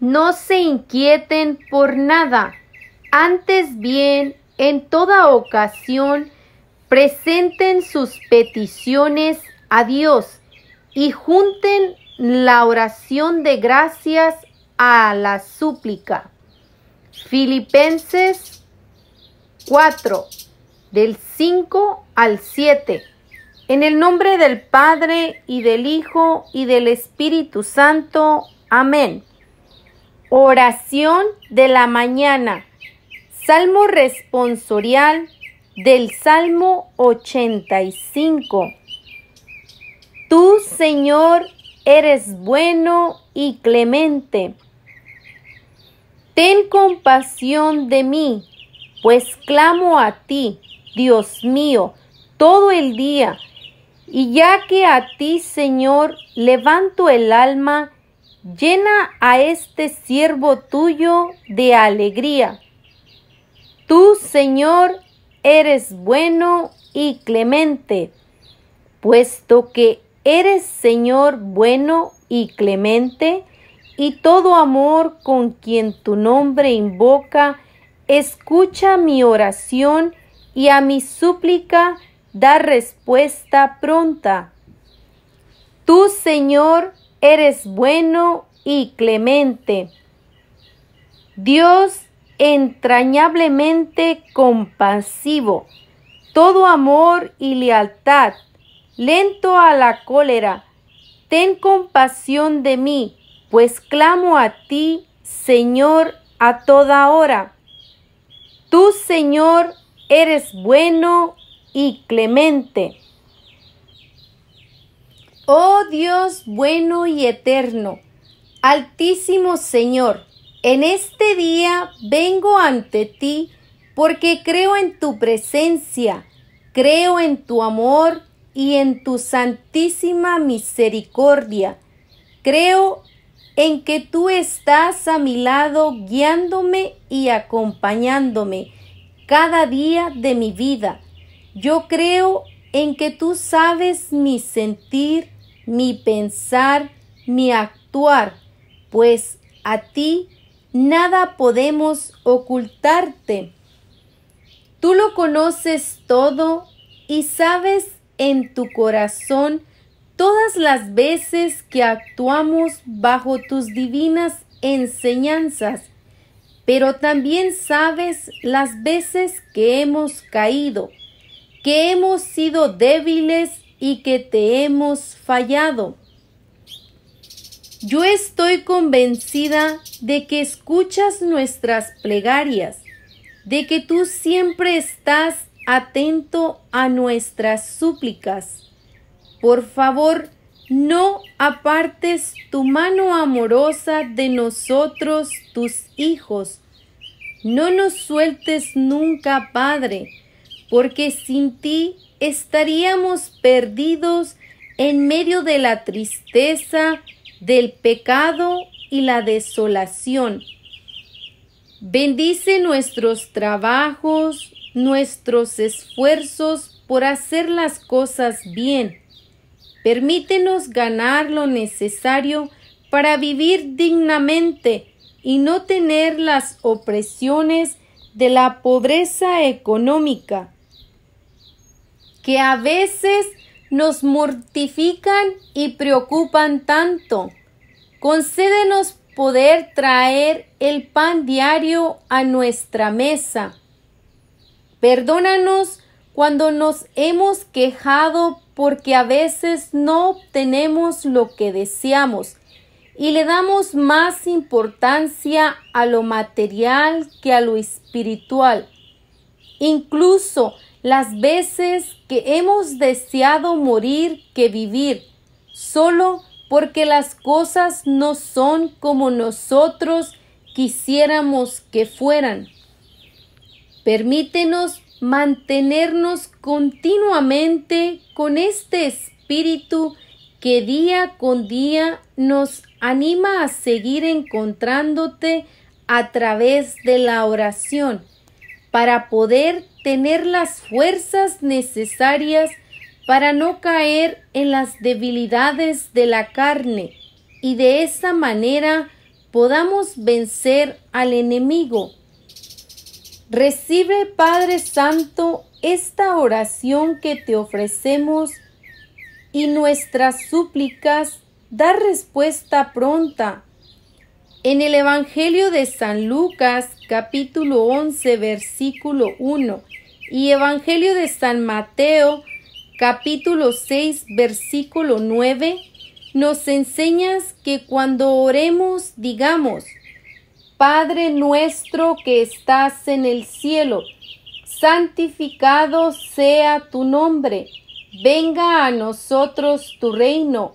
No se inquieten por nada, antes bien, en toda ocasión, presenten sus peticiones a Dios y junten la oración de gracias a la súplica. Filipenses 4, del 5 al 7. En el nombre del Padre y del Hijo y del Espíritu Santo. Amén. Oración de la mañana. Salmo responsorial del Salmo 85. Tú, Señor, eres bueno y clemente. Ten compasión de mí, pues clamo a ti, Dios mío, todo el día. Y ya que a ti, Señor, levanto el alma, llena a este siervo tuyo de alegría. Tú, Señor, eres bueno y clemente, puesto que eres Señor bueno y clemente, y todo amor con quien tu nombre invoca, escucha mi oración y a mi súplica da respuesta pronta. Tú, Señor, eres bueno y clemente. Dios entrañablemente compasivo, todo amor y lealtad, lento a la cólera, ten compasión de mí, pues clamo a ti, Señor, a toda hora. Tú, Señor, eres bueno y clemente. Oh Dios bueno y eterno, Altísimo Señor, en este día vengo ante ti porque creo en tu presencia, creo en tu amor y en tu santísima misericordia. Creo en que tú estás a mi lado guiándome y acompañándome cada día de mi vida. Yo creo en que tú sabes mi sentir, mi pensar, mi actuar pues a ti nada podemos ocultarte. Tú lo conoces todo y sabes en tu corazón todas las veces que actuamos bajo tus divinas enseñanzas, pero también sabes las veces que hemos caído, que hemos sido débiles y que te hemos fallado. Yo estoy convencida de que escuchas nuestras plegarias, de que tú siempre estás atento a nuestras súplicas. Por favor, no apartes tu mano amorosa de nosotros, tus hijos. No nos sueltes nunca, Padre, porque sin ti estaríamos perdidos en medio de la tristeza del pecado y la desolación. Bendice nuestros trabajos, nuestros esfuerzos por hacer las cosas bien. Permítenos ganar lo necesario para vivir dignamente y no tener las opresiones de la pobreza económica, que a veces nos mortifican y preocupan tanto. Concédenos poder traer el pan diario a nuestra mesa. Perdónanos cuando nos hemos quejado porque a veces no obtenemos lo que deseamos y le damos más importancia a lo material que a lo espiritual. Incluso las veces que hemos deseado morir que vivir, solo porque las cosas no son como nosotros quisiéramos que fueran. Permítenos mantenernos continuamente con este espíritu que día con día nos anima a seguir encontrándote a través de la oración para poder tener las fuerzas necesarias para no caer en las debilidades de la carne y de esa manera podamos vencer al enemigo. Recibe Padre Santo esta oración que te ofrecemos y nuestras súplicas, da respuesta pronta en el Evangelio de San Lucas capítulo 11 versículo 1 y Evangelio de San Mateo capítulo 6 versículo 9 nos enseñas que cuando oremos digamos, Padre nuestro que estás en el cielo, santificado sea tu nombre, venga a nosotros tu reino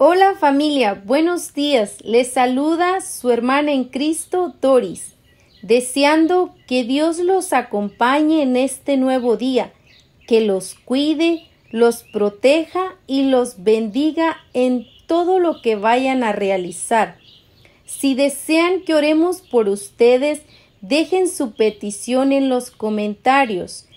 Hola familia, buenos días. Les saluda su hermana en Cristo, Doris, deseando que Dios los acompañe en este nuevo día, que los cuide, los proteja y los bendiga en todo lo que vayan a realizar. Si desean que oremos por ustedes, dejen su petición en los comentarios.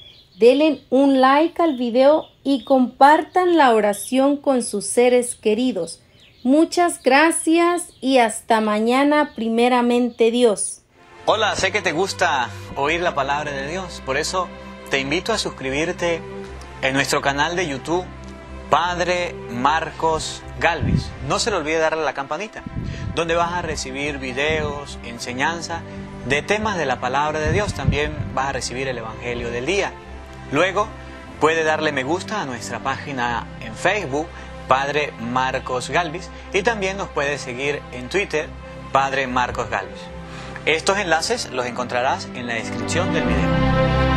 Denle un like al video y compartan la oración con sus seres queridos. Muchas gracias y hasta mañana primeramente Dios. Hola, sé que te gusta oír la palabra de Dios, por eso te invito a suscribirte en nuestro canal de YouTube Padre Marcos Galvis. No se le olvide darle a la campanita, donde vas a recibir videos, enseñanza de temas de la palabra de Dios. También vas a recibir el Evangelio del día Luego, puede darle me gusta a nuestra página en Facebook, Padre Marcos Galvis, y también nos puede seguir en Twitter, Padre Marcos Galvis. Estos enlaces los encontrarás en la descripción del video.